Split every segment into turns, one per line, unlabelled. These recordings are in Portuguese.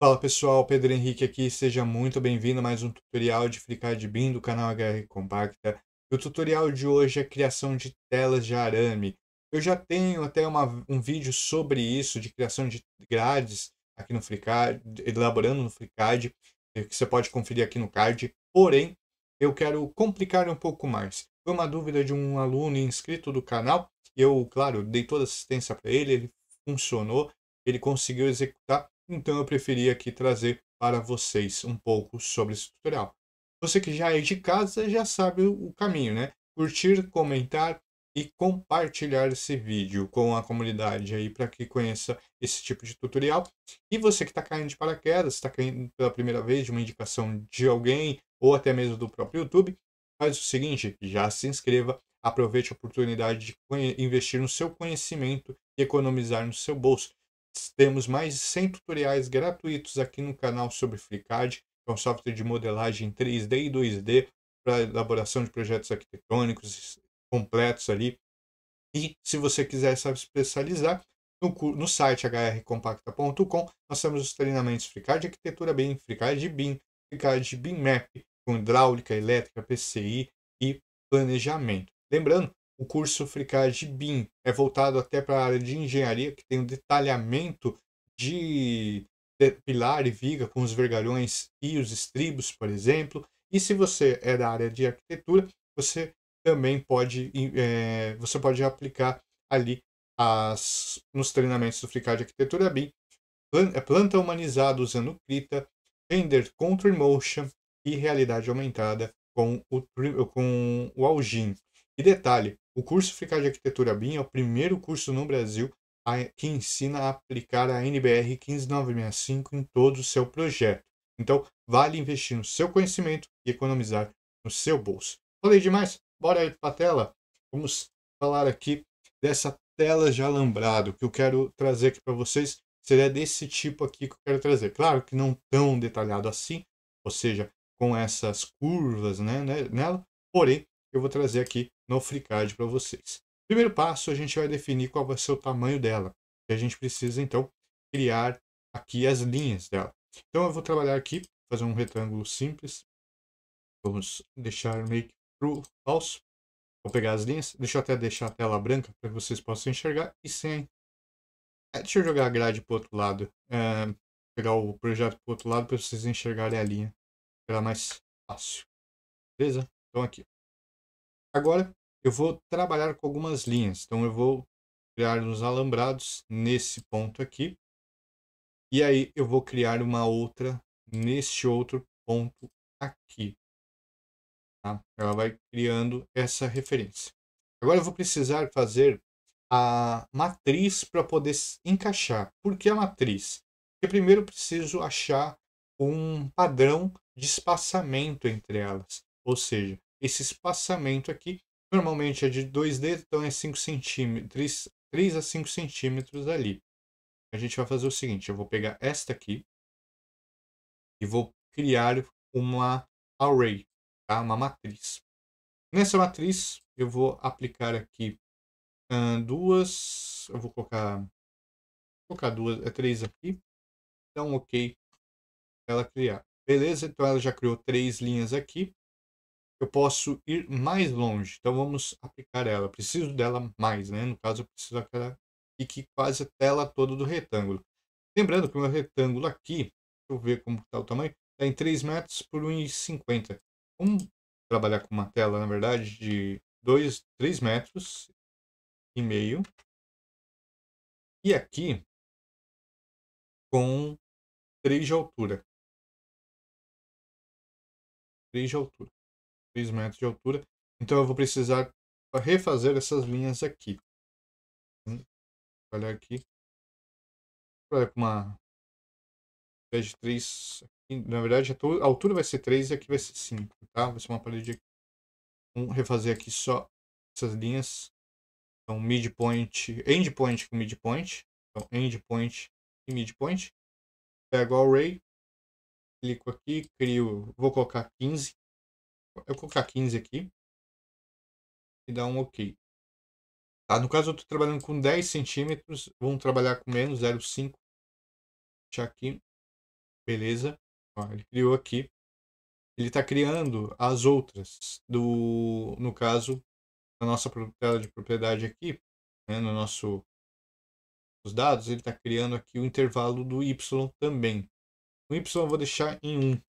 Fala pessoal, Pedro Henrique aqui, seja muito bem-vindo a mais um tutorial de Fricade BIM do canal HR Compacta. E o tutorial de hoje é criação de telas de arame. Eu já tenho até uma, um vídeo sobre isso, de criação de grades aqui no Fricade, elaborando no Fricade, eh, que você pode conferir aqui no card. Porém, eu quero complicar um pouco mais. Foi uma dúvida de um aluno inscrito do canal, eu, claro, dei toda assistência para ele, ele funcionou, ele conseguiu executar então eu preferi aqui trazer para vocês um pouco sobre esse tutorial. Você que já é de casa já sabe o caminho, né? Curtir, comentar e compartilhar esse vídeo com a comunidade aí para que conheça esse tipo de tutorial. E você que está caindo de paraquedas, está caindo pela primeira vez de uma indicação de alguém ou até mesmo do próprio YouTube, faz o seguinte, já se inscreva, aproveite a oportunidade de investir no seu conhecimento e economizar no seu bolso. Temos mais de 100 tutoriais gratuitos aqui no canal sobre FreeCAD, que é um software de modelagem 3D e 2D para elaboração de projetos arquitetônicos completos ali. E se você quiser se especializar, no, no site hrcompacta.com nós temos os treinamentos FreeCAD Arquitetura BIM, FreeCAD BIM, FreeCAD BIM Map, com hidráulica, elétrica, PCI e planejamento. Lembrando o curso FRICAD BIM é voltado até para a área de engenharia, que tem um detalhamento de pilar e viga com os vergalhões e os estribos, por exemplo. E se você é da área de arquitetura, você também pode, é, você pode aplicar ali as, nos treinamentos do FreeCAD Arquitetura BIM, é planta humanizada usando Krita, render Control Motion e realidade aumentada com o, com o Algin. E detalhe, o curso Ficar de Arquitetura BIM é o primeiro curso no Brasil que ensina a aplicar a NBR 15965 em todo o seu projeto. Então, vale investir no seu conhecimento e economizar no seu bolso. Falei demais? Bora ir para a tela? Vamos falar aqui dessa tela de alambrado que eu quero trazer aqui para vocês. Seria desse tipo aqui que eu quero trazer. Claro que não tão detalhado assim, ou seja, com essas curvas né, né nela, porém eu vou trazer aqui no FreeCAD para vocês. Primeiro passo, a gente vai definir qual vai ser o tamanho dela. E a gente precisa, então, criar aqui as linhas dela. Então, eu vou trabalhar aqui, fazer um retângulo simples. Vamos deixar meio que true, false. Vou pegar as linhas. Deixa eu até deixar a tela branca para que vocês possam enxergar. E sem... É, deixa eu jogar a grade para o outro lado. É, pegar o projeto para o outro lado para vocês enxergarem a linha. Será mais fácil. Beleza? Então, aqui. Agora, eu vou trabalhar com algumas linhas. Então, eu vou criar uns alambrados nesse ponto aqui. E aí, eu vou criar uma outra neste outro ponto aqui. Tá? Ela vai criando essa referência. Agora, eu vou precisar fazer a matriz para poder encaixar. Por que a matriz? Porque primeiro eu preciso achar um padrão de espaçamento entre elas. Ou seja, esse espaçamento aqui Normalmente é de 2 dedos, então é 5 centímetros, 3 a 5 centímetros ali. A gente vai fazer o seguinte, eu vou pegar esta aqui e vou criar uma array, tá? uma matriz. Nessa matriz, eu vou aplicar aqui duas, eu vou colocar, colocar duas, é três aqui. Então, ok, ela criar. Beleza, então ela já criou três linhas aqui eu posso ir mais longe. Então vamos aplicar ela. Preciso dela mais, né? No caso, eu preciso que ela fique quase a tela toda do retângulo. Lembrando que o meu retângulo aqui, deixa eu ver como está o tamanho, está em 3 metros por 1,50. Vamos trabalhar com uma tela, na verdade, de 2, 3 metros e meio.
E aqui, com 3 de altura. 3 de altura. 3 metros de altura. Então eu vou precisar refazer essas linhas aqui.
Olha aqui. Olha uma de 3. Na verdade, a altura vai ser 3 e aqui vai ser 5, tá? Vai ser uma parede aqui. Vamos refazer aqui só essas linhas. Então, midpoint, endpoint com midpoint. Então, endpoint e midpoint. Pego o array, clico aqui, crio, vou colocar 15. Eu vou colocar 15 aqui.
E dar um ok. Tá, no caso eu estou trabalhando com 10
centímetros. Vamos trabalhar com menos 0,5. Deixar aqui. Beleza. Ó, ele criou aqui. Ele está criando as outras. do No caso, na nossa tela de propriedade aqui, né, no nosso os dados, ele está criando aqui o intervalo do y também. O y eu vou deixar em 1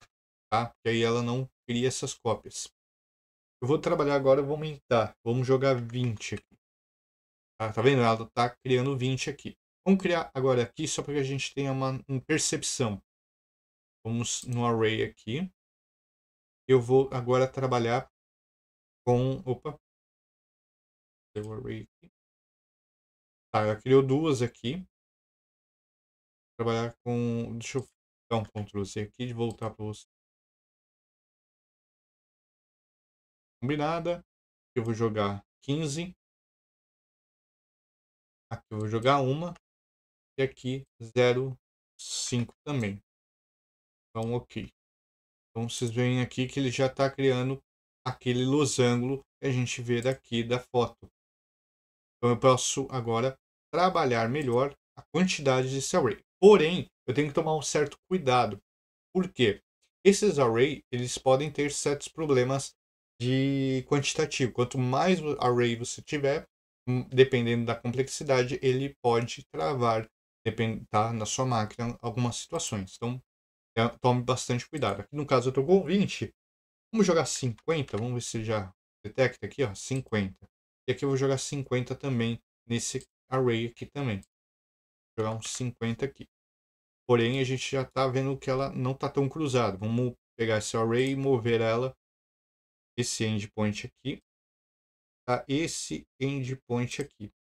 tá? Porque aí ela não cria essas cópias. Eu vou trabalhar agora, vou aumentar. Vamos jogar 20 aqui. Tá, tá vendo? Ela tá criando 20 aqui. Vamos criar agora aqui só para que a gente tenha uma, uma percepção. Vamos no array aqui. Eu vou agora trabalhar
com... Opa! Deu array aqui. Tá, ela criou duas aqui. Vou trabalhar com... Deixa eu dar um Ctrl Z aqui e voltar para você. combinada. Aqui eu vou jogar 15. Aqui eu vou
jogar uma. E aqui 0,5 também. Então, ok. Então, vocês veem aqui que ele já está criando aquele losango que a gente vê daqui da foto. Então, eu posso agora trabalhar melhor a quantidade desse array. Porém, eu tenho que tomar um certo cuidado. Por quê? Esses arrays, eles podem ter certos problemas de quantitativo. Quanto mais array você tiver, hum, dependendo da complexidade, ele pode travar tá, na sua máquina algumas situações. Então, é, tome bastante cuidado. Aqui no caso eu estou com 20. Vamos jogar 50, vamos ver se já detecta aqui, ó, 50. E aqui eu vou jogar 50 também nesse array aqui também. Vou jogar uns 50 aqui. Porém, a gente já está vendo que ela não está tão cruzada. Vamos pegar esse array e mover ela esse endpoint aqui a tá? esse endpoint aqui.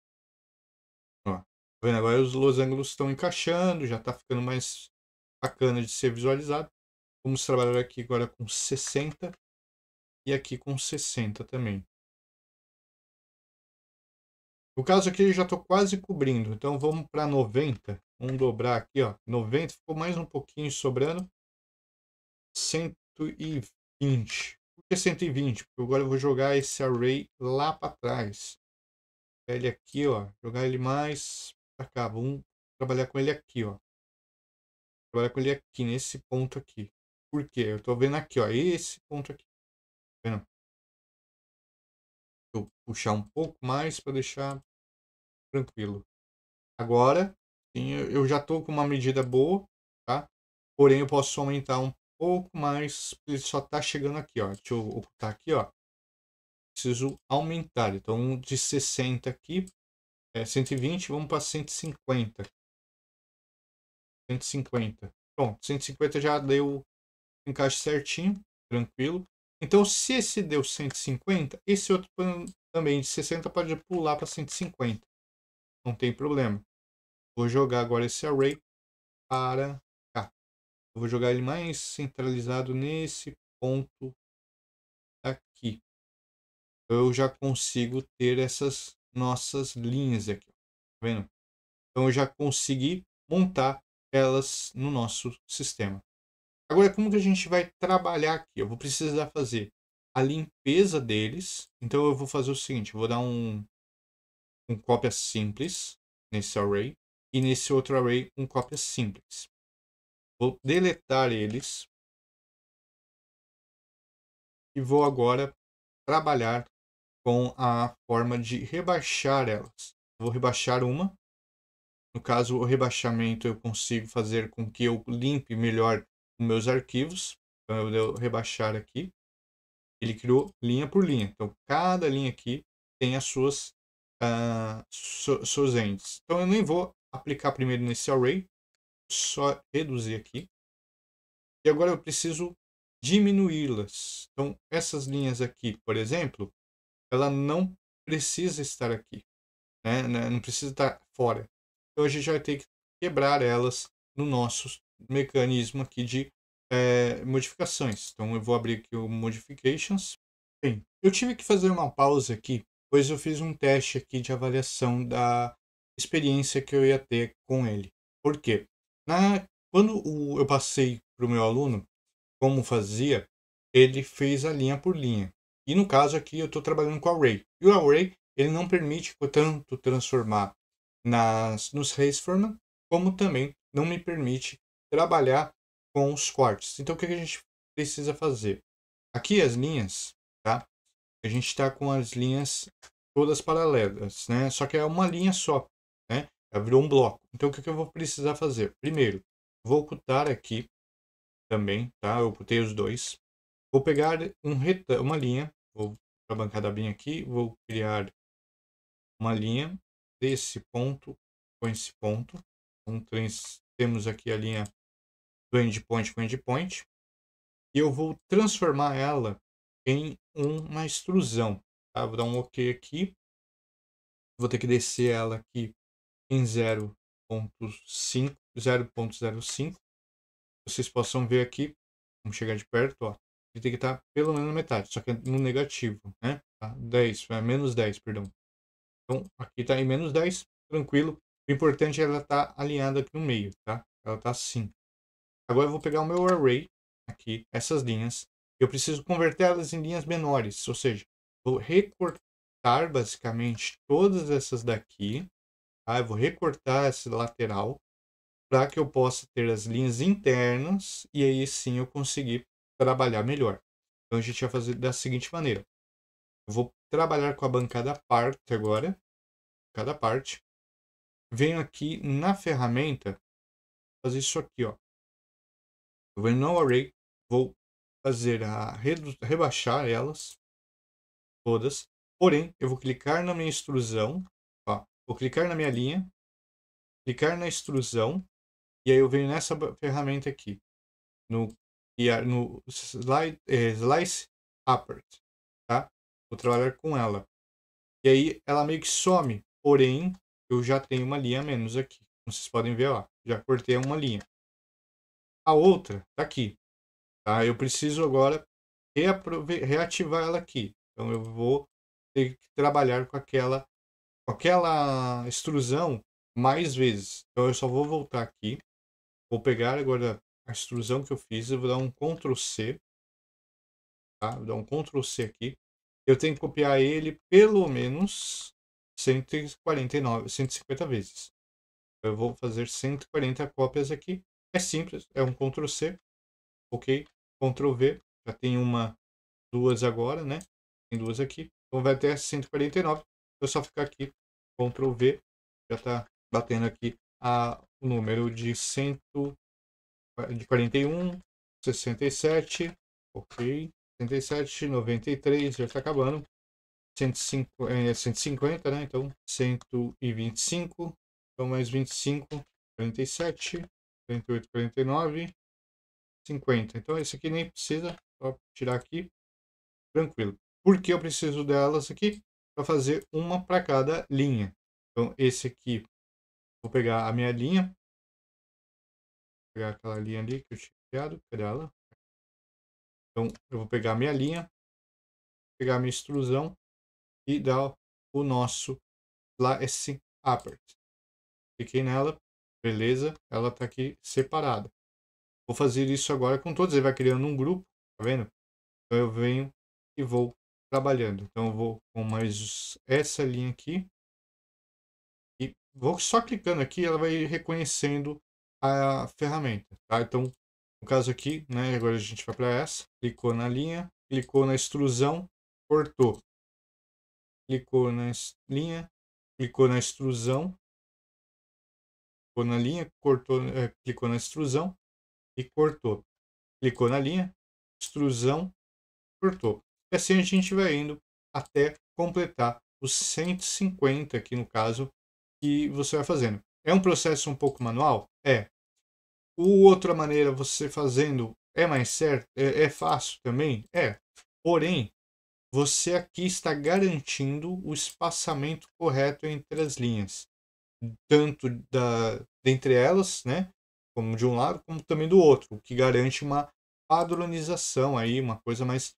Ó, tá vendo? Agora os losangos estão encaixando, já está ficando mais bacana de ser visualizado. Vamos trabalhar aqui agora com 60 e aqui com 60 também. No caso aqui eu já estou quase cobrindo, então vamos para 90. Vamos dobrar aqui, ó. 90 ficou mais um pouquinho sobrando. 120 é 120, porque agora eu vou jogar esse array lá para trás. Ele aqui, ó, jogar ele mais para cá. Vamos trabalhar com ele aqui, ó. Trabalhar com ele aqui, nesse ponto
aqui. Por quê? Eu estou vendo aqui, ó, esse ponto aqui. Tá vendo? Vou puxar um
pouco mais para deixar tranquilo. Agora, sim, eu já estou com uma medida boa, tá? Porém, eu posso aumentar um pouco, mais. ele só está chegando aqui, ó. Deixa eu ocultar aqui, ó. Preciso aumentar. Então, de 60 aqui, é 120, vamos para 150. 150. Pronto, 150 já deu encaixe certinho, tranquilo. Então, se esse deu 150, esse outro também de 60 pode pular para 150. Não tem problema. Vou jogar agora esse array para eu vou jogar ele mais centralizado nesse ponto aqui. Eu já consigo ter essas nossas linhas aqui. Tá vendo? Então eu já consegui montar elas no nosso sistema. Agora, como que a gente vai trabalhar aqui? Eu vou precisar fazer a limpeza deles. Então eu vou fazer o seguinte, vou dar um, um cópia simples nesse array e nesse outro array um cópia simples. Vou deletar
eles. E vou agora trabalhar
com a forma de rebaixar elas. Vou rebaixar uma. No caso, o rebaixamento eu consigo fazer com que eu limpe melhor os meus arquivos. Então, eu vou rebaixar aqui. Ele criou linha por linha. Então, cada linha aqui tem as suas, uh, seus ends Então, eu nem vou aplicar primeiro nesse array só reduzir aqui. E agora eu preciso diminuí-las. Então, essas linhas aqui, por exemplo, ela não precisa estar aqui, né? né? não precisa estar fora. Então, a gente vai ter que quebrar elas no nosso mecanismo aqui de é, modificações. Então, eu vou abrir aqui o Modifications. Bem, eu tive que fazer uma pausa aqui, pois eu fiz um teste aqui de avaliação da experiência que eu ia ter com ele. Por quê? quando o, eu passei para o meu aluno como fazia, ele fez a linha por linha. E no caso aqui eu estou trabalhando com o array. E o array ele não permite tanto transformar nas, nos reis forma, como também não me permite trabalhar com os cortes. Então o que a gente precisa fazer? Aqui as linhas, tá? A gente está com as linhas todas paralelas, né? Só que é uma linha só. Já virou um bloco. Então o que eu vou precisar fazer? Primeiro, vou ocultar aqui também, tá? Eu ocultei os dois. Vou pegar um reta uma linha, vou para a bancada bem aqui, vou criar uma linha desse ponto com esse ponto. Então temos aqui a linha do endpoint com endpoint. E eu vou transformar ela em uma extrusão. Tá? Vou dar um OK aqui. Vou ter que descer ela aqui em 0.05. Vocês possam ver aqui, vamos chegar de perto, ó. Ele tem que estar tá pelo menos na metade, só que é no negativo, né? Tá? 10, é, menos 10, perdão. Então, aqui está em menos 10, tranquilo. O importante é ela estar tá alinhada aqui no meio, tá? Ela está assim. Agora eu vou pegar o meu array, aqui, essas linhas. Eu preciso converter elas em linhas menores, ou seja, vou recortar basicamente todas essas daqui, ah, eu vou recortar esse lateral para que eu possa ter as linhas internas e aí sim eu conseguir trabalhar melhor. Então a gente vai fazer da seguinte maneira. Eu vou trabalhar com a bancada parte agora, cada parte. Venho aqui na ferramenta fazer isso aqui, ó. Eu venho no array, vou fazer a rebaixar elas todas. Porém, eu vou clicar na minha extrusão, Vou clicar na minha linha, clicar na extrusão, e aí eu venho nessa ferramenta aqui, no, no slide, eh, Slice Upper, tá? Vou trabalhar com ela. E aí ela meio que some, porém eu já tenho uma linha a menos aqui. Como vocês podem ver, lá, já cortei uma linha. A outra está aqui, tá? Eu preciso agora reativar ela aqui. Então eu vou ter que trabalhar com aquela aquela extrusão mais vezes. Então eu só vou voltar aqui, vou pegar agora a extrusão que eu fiz, eu vou dar um Ctrl C, tá? Vou dar um Ctrl C aqui. Eu tenho que copiar ele pelo menos 149, 150 vezes. Eu vou fazer 140 cópias aqui. É simples, é um Ctrl C, ok? Ctrl V, já tem uma, duas agora, né? Tem duas aqui. Então vai até 149 eu só ficar aqui, Ctrl V, já está batendo aqui a, o número de, cento, de 41, 67, ok, 77, 93, já está acabando, 105, é, 150, né, então 125, então mais 25, 47, 48, 49, 50. Então esse aqui nem precisa, só tirar aqui, tranquilo. Por que eu preciso delas aqui? para fazer uma para cada linha. Então, esse aqui, vou pegar a minha linha, vou pegar aquela linha ali que eu tinha criado, cadê
ela? Então, eu vou pegar a minha linha, pegar a minha extrusão
e dar o nosso slice upper. Cliquei nela, beleza, ela está aqui separada. Vou fazer isso agora com todos, ele vai criando um grupo, tá vendo? Então eu venho e vou trabalhando. Então eu vou com mais essa linha aqui. E vou só clicando aqui, ela vai reconhecendo a ferramenta, tá? Então, no caso aqui, né, agora a gente vai para essa, clicou na linha, clicou na extrusão, cortou. Clicou na linha, clicou na extrusão, clicou na linha, cortou, é, clicou na extrusão e cortou. Clicou na linha, extrusão, cortou. E assim a gente vai indo até completar os 150 aqui no caso que você vai fazendo. É um processo um pouco manual? É. O outra maneira você fazendo é mais certo? É, é fácil também? É. Porém, você aqui está garantindo o espaçamento correto entre as linhas, tanto da, dentre elas, né, como de um lado, como também do outro, o que garante uma padronização aí, uma coisa mais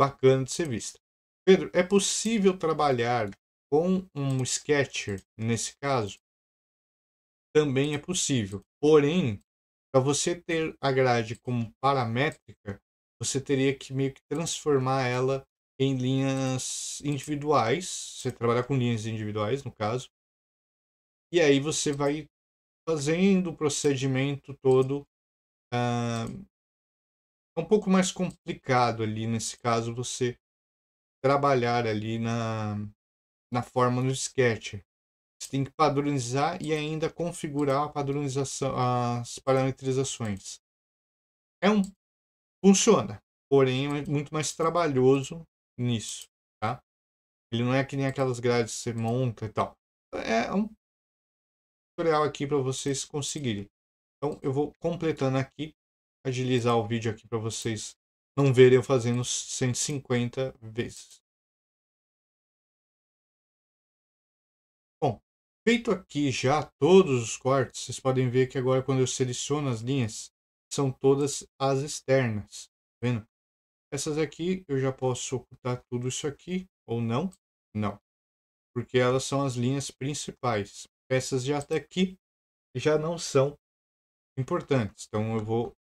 bacana de ser vista. Pedro, é possível trabalhar com um sketcher nesse caso? Também é possível. Porém, para você ter a grade como paramétrica, você teria que meio que transformar ela em linhas individuais. Você trabalhar com linhas individuais, no caso. E aí você vai fazendo o procedimento todo uh, é um pouco mais complicado ali nesse caso você trabalhar ali na, na forma do sketch. Você tem que padronizar e ainda configurar a padronização, as parametrizações. É um funciona, porém é muito mais trabalhoso nisso, tá? Ele não é que nem aquelas grades que você monta e tal. É um tutorial aqui para vocês conseguirem. Então eu vou completando aqui agilizar o vídeo aqui para vocês não verem eu fazendo 150 vezes. Bom, feito aqui já todos os cortes, vocês podem ver que agora quando eu seleciono as linhas, são todas as externas, tá vendo? Essas aqui eu já posso ocultar tudo isso aqui ou não? Não. Porque elas são as linhas principais. Essas já até aqui já não são importantes. Então eu vou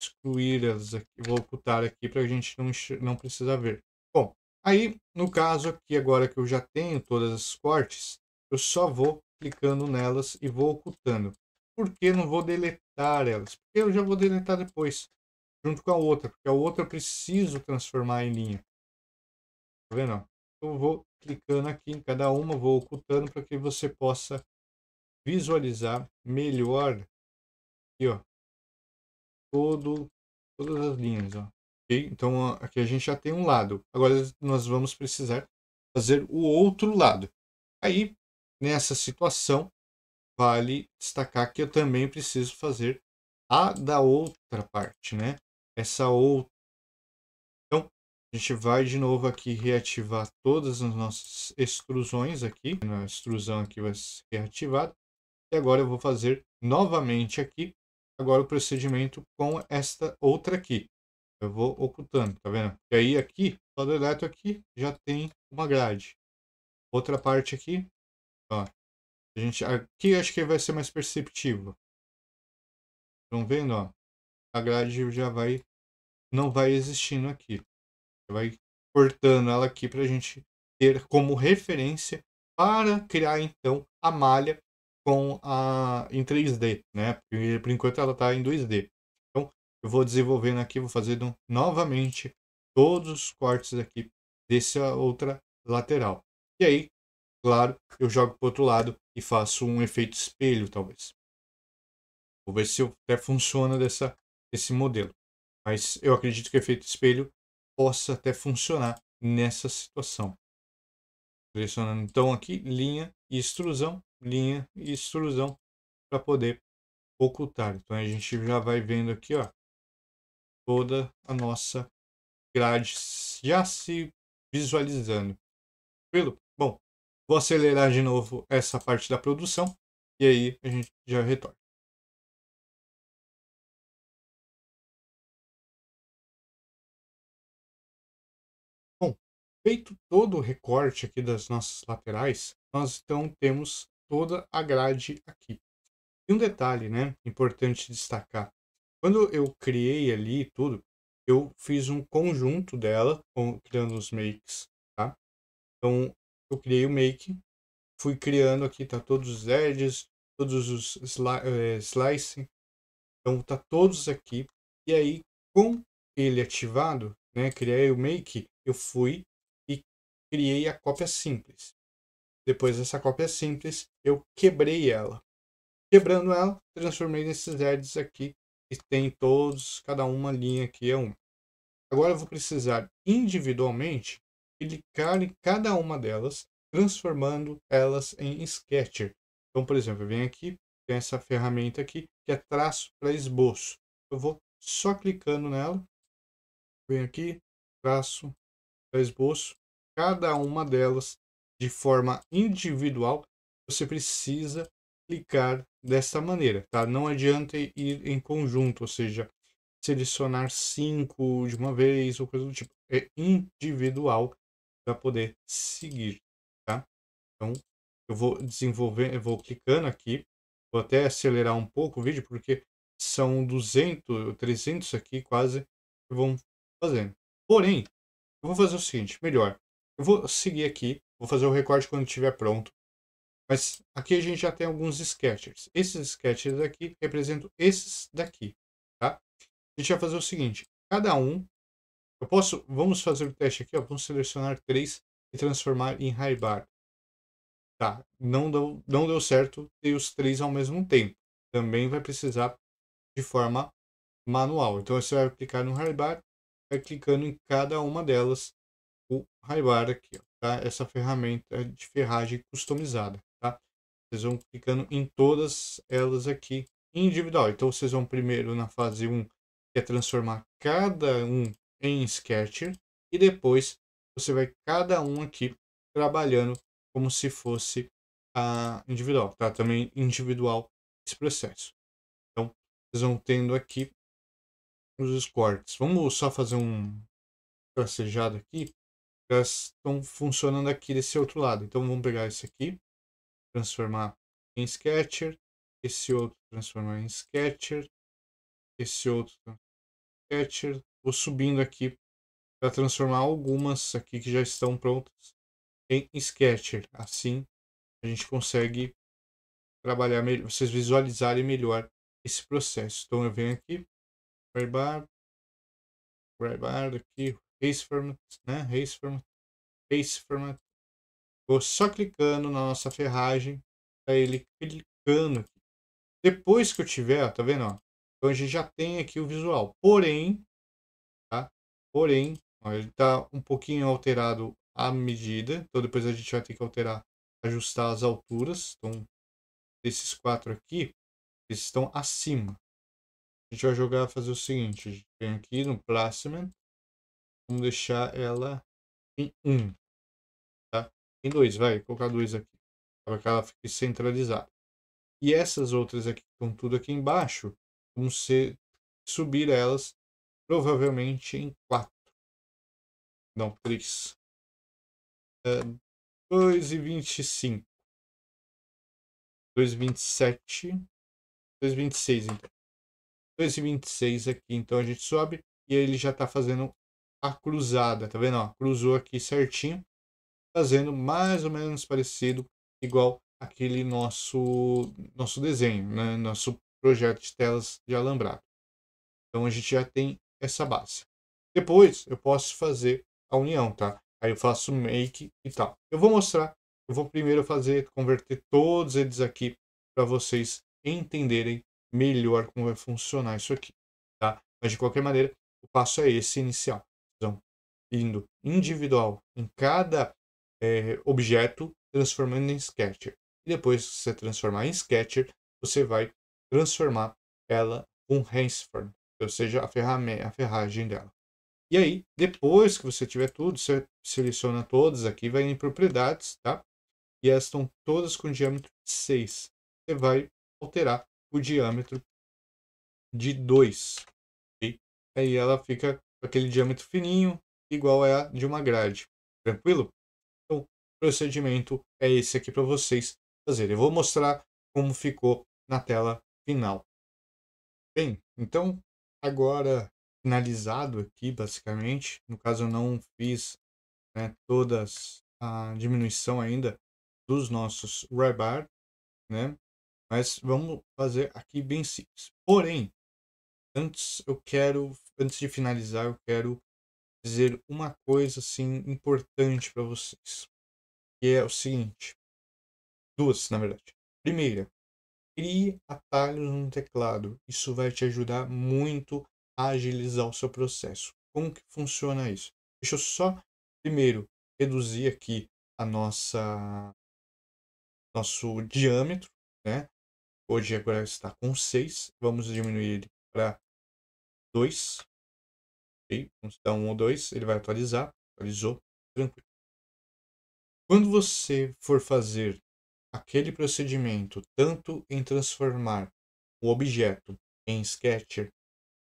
excluir elas aqui vou ocultar aqui para a gente não, não precisar ver. Bom, aí no caso aqui agora que eu já tenho todas as cortes, eu só vou clicando nelas e vou ocultando. Porque não vou deletar elas? Porque eu já vou deletar depois, junto com a outra, porque a outra eu preciso transformar em linha. Tá vendo? Eu vou clicando aqui em cada uma, vou ocultando para que você possa visualizar melhor aqui, ó, todo, todas as linhas, ó. Okay? Então aqui a gente já tem um lado. Agora nós vamos precisar fazer o outro lado. Aí, nessa situação, vale destacar que eu também preciso fazer a da outra parte, né? Essa outra. Então, a gente vai de novo aqui reativar todas as nossas extrusões aqui. A extrusão aqui vai ser reativada. E agora eu vou fazer novamente aqui agora o procedimento com esta outra aqui. Eu vou ocultando, tá vendo? E aí aqui, só deleto aqui, já tem uma grade. Outra parte aqui, ó. A gente, aqui acho que vai ser mais perceptível. Estão vendo, ó? A grade já vai, não vai existindo aqui. Vai cortando ela aqui para a gente ter como referência para criar então a malha com a em 3D, né? Porque por enquanto ela está em 2D. Então eu vou desenvolvendo aqui, vou fazendo novamente todos os cortes aqui dessa outra lateral. E aí, claro, eu jogo para outro lado e faço um efeito espelho, talvez. Vou ver se até funciona dessa esse modelo. Mas eu acredito que o efeito espelho possa até funcionar nessa situação. Selecionando então aqui linha e extrusão, linha e extrusão para poder ocultar. Então a gente já vai vendo aqui, ó, toda a nossa grade já se visualizando. Tranquilo? Bom, vou acelerar de novo essa parte da produção
e aí a gente já retorna. Bom, feito
todo o recorte aqui das nossas laterais, nós então temos toda a grade aqui. E um detalhe, né, importante destacar. Quando eu criei ali tudo, eu fiz um conjunto dela, criando os makes, tá? Então, eu criei o make, fui criando aqui, tá todos os edges, todos os eh, slice, então tá todos aqui. E aí, com ele ativado, né, criei o make, eu fui e criei a cópia simples. Depois dessa cópia simples, eu quebrei ela. Quebrando ela, transformei nesses LEDs aqui, que tem todos, cada uma linha aqui é uma. Agora eu vou precisar individualmente clicar em cada uma delas, transformando elas em Sketcher. Então, por exemplo, eu venho aqui, tem essa ferramenta aqui, que é traço para esboço. Eu vou só clicando nela, venho aqui, traço para esboço. Cada uma delas de forma individual, você precisa clicar dessa maneira, tá? Não adianta ir em conjunto, ou seja, selecionar cinco de uma vez ou coisa do tipo. É individual para poder seguir, tá? Então, eu vou desenvolver, eu vou clicando aqui, vou até acelerar um pouco o vídeo, porque são 200, 300 aqui quase que vão fazendo. Porém, eu vou fazer o seguinte, melhor, eu vou seguir aqui Vou fazer o recorte quando estiver pronto. Mas aqui a gente já tem alguns sketchers. Esses sketchers aqui representam esses daqui, tá? A gente vai fazer o seguinte, cada um, eu posso, vamos fazer o teste aqui, ó, vamos selecionar três e transformar em high bar. Tá, não deu, não deu certo ter os três ao mesmo tempo. Também vai precisar de forma manual. Então você vai clicar no high bar, vai clicando em cada uma delas, o high bar aqui, ó tá? essa ferramenta de ferragem customizada. Tá? Vocês vão clicando em todas elas aqui individual. Então vocês vão primeiro na fase 1, que é transformar cada um em Sketcher, e depois você vai cada um aqui trabalhando como se fosse a ah, individual, tá? Também individual esse processo. Então, vocês vão tendo aqui os cortes. Vamos só fazer um tracejado aqui estão funcionando aqui desse outro lado. Então vamos pegar esse aqui, transformar em Sketcher, esse outro transformar em Sketcher, esse outro Sketcher. Vou subindo aqui para transformar algumas aqui que já estão prontas em Sketcher. Assim a gente consegue trabalhar melhor, vocês visualizarem melhor esse processo. Então eu venho aqui, grab bar, grab bar aqui, Race Format, né? Race Format, Race Format. Vou só clicando na nossa ferragem para tá ele clicando aqui. Depois que eu tiver, ó, tá vendo? Ó, então a gente já tem aqui o visual. Porém, tá? Porém, ó, ele tá um pouquinho alterado a medida. Então depois a gente vai ter que alterar, ajustar as alturas. Então, desses quatro aqui, eles estão acima. A gente vai jogar fazer o seguinte, a gente vem aqui no placement, Vamos deixar ela em 1. Um, tá? Em 2, vai, colocar 2 aqui. Para que ela fique centralizada. E essas outras aqui, que estão tudo aqui embaixo, vão ser, subir elas provavelmente em 4.
Não, 3. É, 2 e 25. 2 e
27. 2 e 26, então. 2 e 26 aqui, então a gente sobe e ele já está fazendo a cruzada, tá vendo? Ó, cruzou aqui certinho, fazendo mais ou menos parecido, igual aquele nosso, nosso desenho, né? nosso projeto de telas de alambrado. Então a gente já tem essa base. Depois eu posso fazer a união, tá? Aí eu faço make e tal. Eu vou mostrar, eu vou primeiro fazer, converter todos eles aqui para vocês entenderem melhor como vai funcionar isso aqui, tá? Mas de qualquer maneira, o passo é esse inicial indo individual em cada é, objeto, transformando em Sketcher. E depois que você transformar em Sketcher, você vai transformar ela com Hansford, ou seja, a, ferramenta, a ferragem dela. E aí, depois que você tiver tudo, você seleciona todas aqui, vai em propriedades, tá? E elas estão todas com diâmetro de 6. Você vai alterar o diâmetro de 2. Okay? Aí ela fica com aquele diâmetro fininho, igual é a de uma grade. Tranquilo? Então, o procedimento é esse aqui para vocês fazerem. Eu vou mostrar como ficou na tela final. Bem, então, agora finalizado aqui, basicamente. No caso, eu não fiz né, a diminuição ainda dos nossos rebar, né? Mas vamos fazer aqui bem simples. Porém, antes eu quero, antes de finalizar, eu quero dizer uma coisa assim importante para vocês, que é o seguinte: duas, na verdade. Primeira, crie atalhos no teclado. Isso vai te ajudar muito a agilizar o seu processo. Como que funciona isso? Deixa eu só primeiro reduzir aqui a nossa nosso diâmetro, né? Hoje agora está com 6, vamos diminuir ele para 2, Okay? Então, dar um ou dois ele vai atualizar. Atualizou, tranquilo. Quando você for fazer aquele procedimento, tanto em transformar o objeto em Sketcher,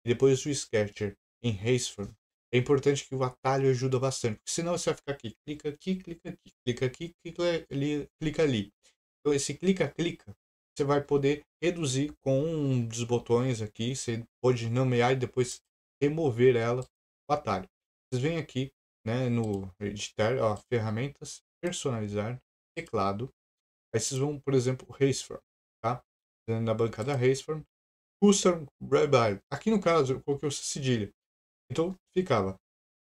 e depois o Sketcher em Raceform, é importante que o atalho ajuda bastante, porque senão você vai ficar aqui, clica aqui, clica aqui, clica aqui, clica ali, clica ali. Então esse clica-clica, você vai poder reduzir com um dos botões aqui, você pode nomear e depois remover ela o atalho. Vocês vêm aqui né, no editar, ó, ferramentas, personalizar, teclado. Aí vocês vão, por exemplo, Raceform, tá? Na bancada Raceform, Custom Revive. Aqui no caso eu coloquei o C cedilha. Então ficava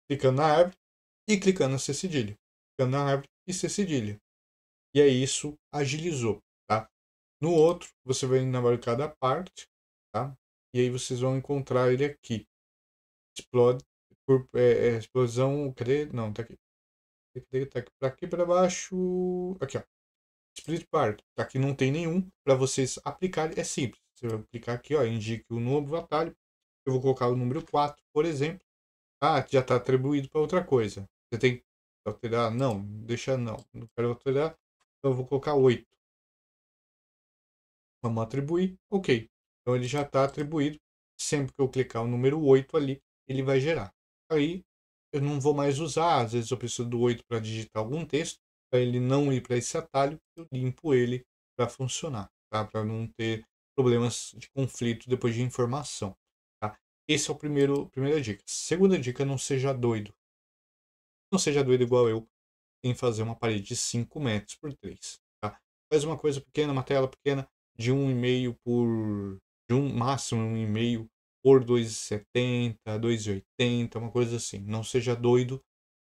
clicando na árvore e clicando na C cedilha. Clicando na árvore e C cedilha. E aí isso agilizou, tá? No outro, você vem na bancada Part, tá? E aí vocês vão encontrar ele aqui explode por é, é, explosão, cadê? Não, tá aqui. Tá aqui para aqui para baixo. Aqui, ó. Split Park. Tá aqui não tem nenhum. Para vocês aplicar é simples. Você vai aplicar aqui, ó. Indique o novo atalho. Eu vou colocar o número 4, por exemplo. Ah, já está atribuído para outra coisa. Você tem que alterar? Não, deixa não. Não quero alterar. Então eu vou colocar 8. Vamos atribuir. Ok. Então ele já está atribuído. Sempre que eu clicar o número 8 ali, ele vai gerar. Aí eu não vou mais usar, às vezes eu preciso do 8 para digitar algum texto, para ele não ir para esse atalho, eu limpo ele para funcionar, tá? para não ter problemas de conflito depois de informação. Tá? Esse é o primeiro primeira dica. Segunda dica, não seja doido. Não seja doido igual eu em fazer uma parede de 5 metros por 3. Tá? Faz uma coisa pequena, uma tela pequena de 1,5 um por. de um máximo 1,5 um por 2,70, 2,80, uma coisa assim. Não seja doido,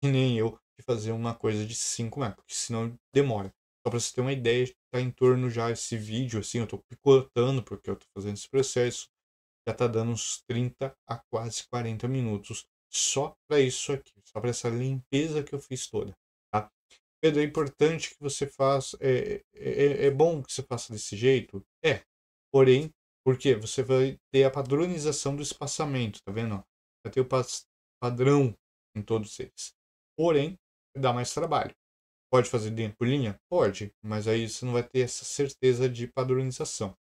que nem eu, de fazer uma coisa de 5 metros, porque senão demora. Só para você ter uma ideia, está em torno já esse vídeo, assim, eu estou picotando, porque eu estou fazendo esse processo, já está dando uns 30 a quase 40 minutos só para isso aqui, só para essa limpeza que eu fiz toda. Tá? Pedro, é importante que você faça, é, é, é, é bom que você faça desse jeito? É, porém, porque Você vai ter a padronização do espaçamento, tá vendo? Vai ter o padrão em todos eles. Porém, dá mais trabalho. Pode fazer dentro por linha? Pode, mas aí você não vai ter essa certeza de padronização.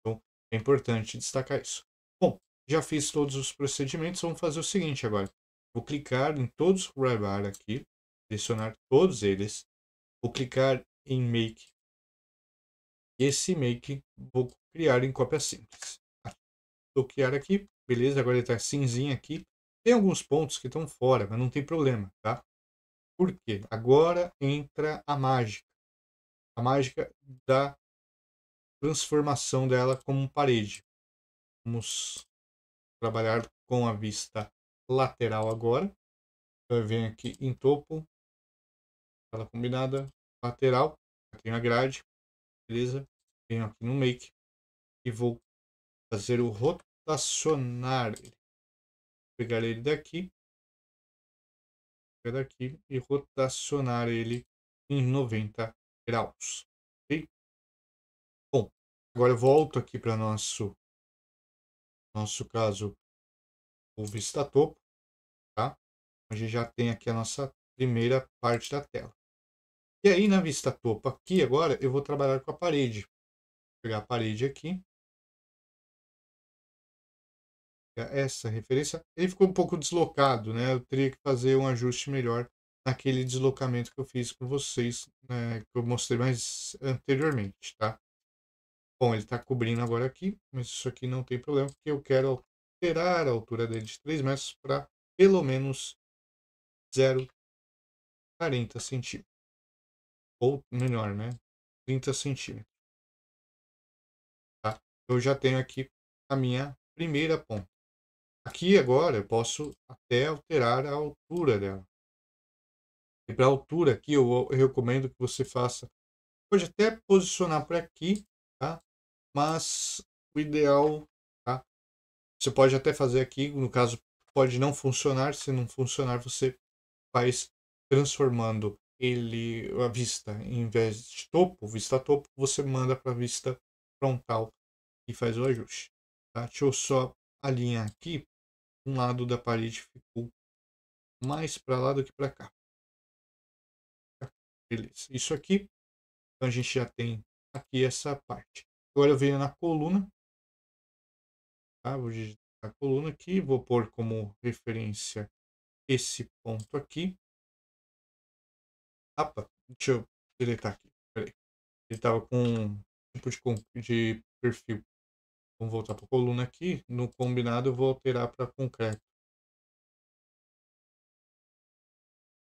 Então, é importante destacar isso. Bom, já fiz todos os procedimentos, vamos fazer o seguinte agora. Vou clicar em todos os bar aqui, selecionar todos eles, vou clicar em Make esse make vou criar em cópia simples. Vou tá. criar aqui, beleza, agora ele está cinzinho aqui. Tem alguns pontos que estão fora, mas não tem problema, tá? Porque Agora entra a mágica. A mágica da transformação dela como parede. Vamos trabalhar com a vista lateral agora. Então, eu venho aqui em topo, tela combinada, lateral, aqui na grade, Beleza? Venho aqui no
Make e vou fazer o rotacionar. Pegar ele daqui. Pegar daqui e rotacionar ele em 90 graus. Ok? Bom, agora eu volto aqui para nosso nosso caso o
vista topo, tá? A gente já tem aqui a nossa primeira parte da tela. E aí na vista topo aqui agora eu vou trabalhar com a parede. Vou pegar a parede aqui. Essa referência. Ele ficou um pouco deslocado, né? Eu teria que fazer um ajuste melhor naquele deslocamento que eu fiz com vocês, né? que eu mostrei mais anteriormente, tá? Bom, ele está cobrindo agora aqui, mas isso aqui não tem problema, porque eu quero alterar a altura dele de 3 metros para pelo menos 0,40 centímetros
ou melhor, né, 30 centímetros.
Tá? Eu já tenho aqui a minha primeira ponta. Aqui agora eu posso até alterar a altura dela. E para a altura aqui eu, eu recomendo que você faça, pode até posicionar para aqui, tá? Mas o ideal, tá? Você pode até fazer aqui, no caso pode não funcionar, se não funcionar você faz transformando ele a vista em vez de topo, vista topo, você manda para vista frontal e faz o ajuste. Tá? Deixa eu só alinhar aqui. Um lado
da parede ficou mais para lá do que para cá.
Tá, beleza. Isso aqui. Então a gente já tem aqui essa parte. Agora eu venho na coluna. Tá? Vou digitar a coluna aqui. Vou pôr como
referência esse ponto aqui
capa. Deixa eu deletar aqui. Peraí. Ele tava com um tipo de, de perfil. Vamos voltar para a coluna aqui. No combinado eu vou alterar para concreto.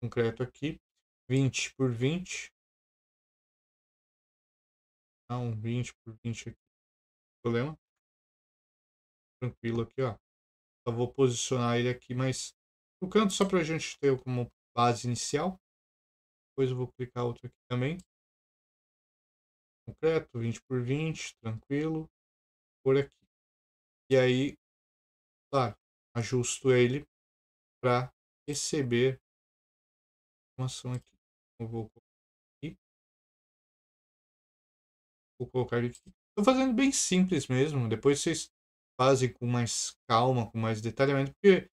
Concreto aqui. 20 por 20. Ah, um 20 por 20 aqui. Problema? Tranquilo aqui, ó. Só vou posicionar
ele aqui mais no canto só para a gente ter como base inicial. Depois eu vou clicar outro aqui também. Concreto, 20 por 20,
tranquilo. Por aqui. E aí, claro, ajusto ele para receber informação aqui. Eu vou colocar aqui.
Vou colocar aqui. Estou fazendo bem simples mesmo. Depois vocês fazem com mais calma, com mais detalhamento, porque,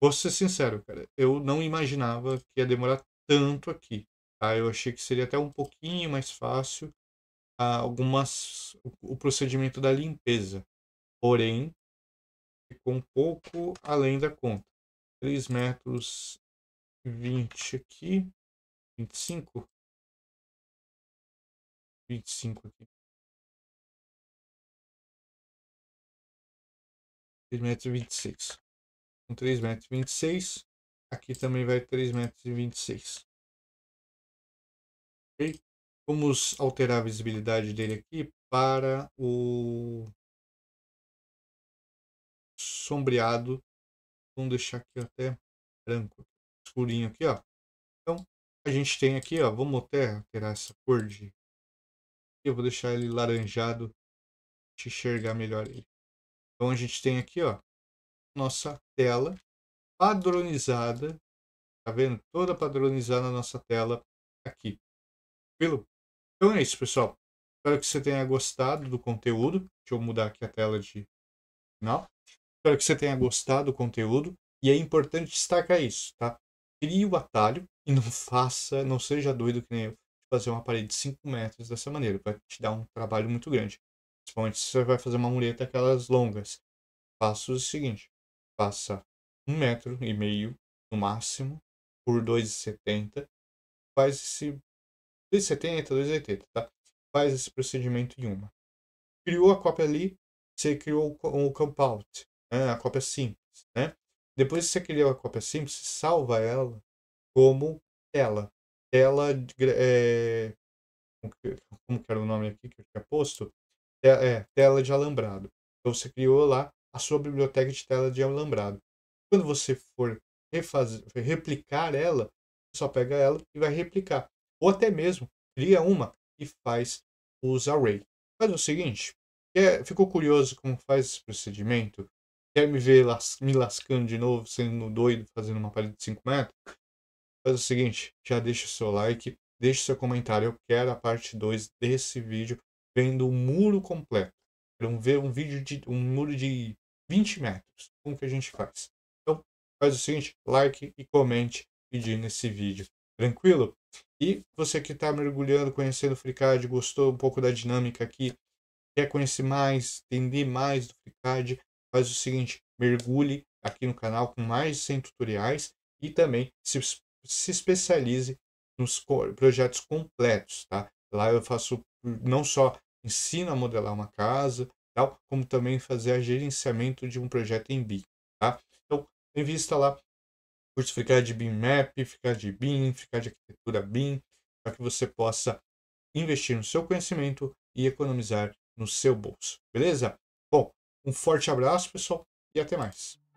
vou ser sincero, cara, eu não imaginava que ia demorar tanto aqui. Tá? Eu achei que seria até um pouquinho mais fácil ah, algumas o procedimento da limpeza. Porém, ficou um pouco além da conta. 3 metros 20 aqui, 25,
25 aqui. 3 metros e 26. Com 3
metros 26. Aqui também vai 3 metros e 26. Vamos alterar a visibilidade dele aqui para
o sombreado. Vamos deixar aqui até branco, escurinho aqui, ó.
Então, a gente tem aqui, ó, vamos até alterar essa cor de... Eu vou deixar ele laranjado, te enxergar melhor ele. Então, a gente tem aqui, ó, nossa tela padronizada, tá vendo? Toda padronizada a nossa tela aqui. Tranquilo? Então é isso, pessoal. Espero que você tenha gostado do conteúdo. Deixa eu mudar aqui a tela de final. Espero que você tenha gostado do conteúdo. E é importante destacar isso, tá? Crie o atalho e não faça, não seja doido que nem eu, fazer uma parede de 5 metros dessa maneira. Vai te dar um trabalho muito grande. Principalmente se você vai fazer uma mureta aquelas longas. Faça o seguinte: faça um metro e meio no máximo por 2,70. Faz esse 270, 280, tá? Faz esse procedimento em uma. Criou a cópia ali, você criou o campout, né? a cópia simples, né? Depois que você criou a cópia simples, salva ela como tela. Tela, é... como que era o nome aqui que eu tinha posto? É, tela de alambrado. Então você criou lá a sua biblioteca de tela de alambrado. Quando você for refazer, replicar ela, só pega ela e vai replicar ou até mesmo cria uma e faz os array. Faz o seguinte, quer, ficou curioso como faz esse procedimento? Quer me ver las, me lascando de novo, sendo doido, fazendo uma parede de 5 metros? Faz o seguinte, já deixa o seu like, deixa o seu comentário. Eu quero a parte 2 desse vídeo, vendo o muro completo. Quero ver um vídeo de um muro de 20 metros. Como que a gente faz? Então, faz o seguinte, like e comente pedindo esse vídeo. Tranquilo? E você que está mergulhando, conhecendo o FreeCAD, gostou um pouco da dinâmica aqui, quer conhecer mais, entender mais do FreeCAD, faz o seguinte, mergulhe aqui no canal com mais de 100 tutoriais e também se, se especialize nos projetos completos, tá? Lá eu faço não só ensino a modelar uma casa, tal, como também fazer a gerenciamento de um projeto em BIM, tá? Então, invista lá ficar de BIM Map, ficar de BIM, ficar de arquitetura BIM, para que você possa investir no seu conhecimento e economizar no seu bolso, beleza? Bom, um forte abraço, pessoal, e até mais.